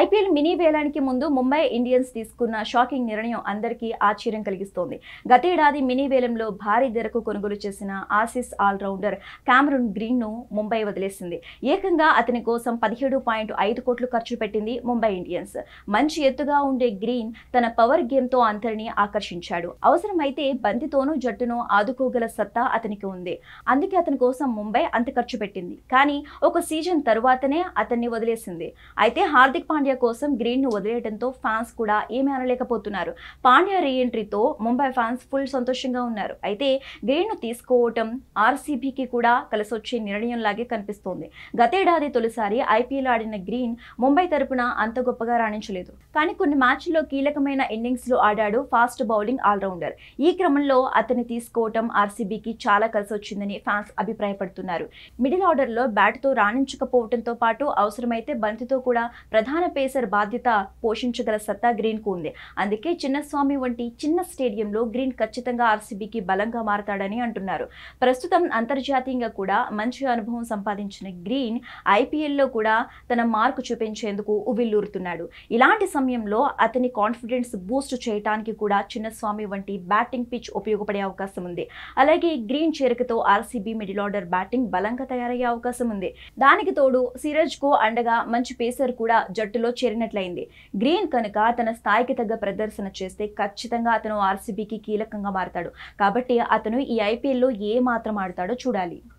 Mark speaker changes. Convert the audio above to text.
Speaker 1: IPL mini వేలానికి ముందు Mumbai Indians తీసుకున్న shocking నిర్ణయం అందరికీ ఆశ్చర్యం కలిగిస్తోంది గతేడాది మినీ వేలంలో భారీ ధరకు కొనుగోలు చేసిన ఆసిస్ ఆల్రౌండర్ గ్రీన్ ను ముంబై వదిలేసింది ఏకంగా అతని కోసం పదిహేడు పాయింట్ ఐదు కోట్లు ఖర్చు పెట్టింది ముంబై ఇండియన్స్ మంచి ఎత్తుగా ఉండే గ్రీన్ తన పవర్ గేమ్తో అందరినీ ఆకర్షించాడు అవసరమైతే బంతితోనూ జట్టును ఆదుకోగల సత్తా అతనికి ఉంది అందుకే అతని కోసం ముంబై అంత ఖర్చు పెట్టింది కానీ ఒక సీజన్ తరువాతనే అతన్ని వదిలేసింది అయితే హార్దిక్ పాండ్యా పాండ్యా కోసం గ్రీన్ ను వదిలేయడంతో ఫ్యాన్స్ కూడా ఏమీ అనలేకపోతున్నారు పాండ్యా రీఎంట్రీతో ముంబై ఫ్యాన్స్ ఫుల్ సంతోషంగా ఉన్నారు అయితే గ్రీన్ ను తీసుకోవటం ఆర్సీబీకి కూడా కలిసొచ్చే నిర్ణయంలాగే కనిపిస్తోంది గతేడాది తొలిసారి ఐపీఎల్ ఆడిన గ్రీన్ ముంబై తరపున అంత గొప్పగా రాణించలేదు కానీ కొన్ని మ్యాచ్ల్లో కీలకమైన లో ఆడాడు ఫాస్ట్ బౌలింగ్ ఆల్రౌండర్ ఈ క్రమంలో అతన్ని తీసుకోవటం ఆర్సీబీకి చాలా కలిసొచ్చిందని ఫ్యాన్స్ అభిప్రాయపడుతున్నారు మిడిల్ ఆర్డర్ లో బ్యాట్ తో రాణించకపోవడంతో పాటు అవసరమైతే బంతితో కూడా ప్రధాన పేసర్ బాధ్యత పోషించగల సత్తా గ్రీన్ కు ఉంది అందుకే చిన్నస్వామి వంటి చిన్న స్టేడియంలో గ్రీన్ ఖచ్చితంగా ఆర్సీబీకి బలంగా మారతాడని అంటున్నారు ప్రస్తుతం అంతర్జాతీయంగా కూడా మంచి అనుభవం సంపాదించిన గ్రీన్ ఐపీఎల్లో కూడా తన మార్కు చూపించేందుకు ఉవిల్లూరుతున్నాడు ఇలాంటి సమయంలో అతని కాన్ఫిడెన్స్ బూస్ట్ చేయడానికి కూడా చిన్నస్వామి వంటి బ్యాటింగ్ పిచ్ ఉపయోగపడే అవకాశం ఉంది అలాగే గ్రీన్ చేరికతో ఆర్సీబీ మిడిల్ ఆర్డర్ బ్యాటింగ్ బలంగా తయారయ్యే అవకాశం ఉంది దానికి తోడు కు అండగా మంచి పేసర్ కూడా జట్టులో జట్టులో చేరినట్లయింది గ్రీన్ కనుక తన స్థాయికి తగ్గ ప్రదర్శన చేస్తే ఖచ్చితంగా అతను ఆర్సీబీకి కీలకంగా మారతాడు కాబట్టి అతను ఈ ఐపీఎల్లో ఏ మాత్రం ఆడతాడో చూడాలి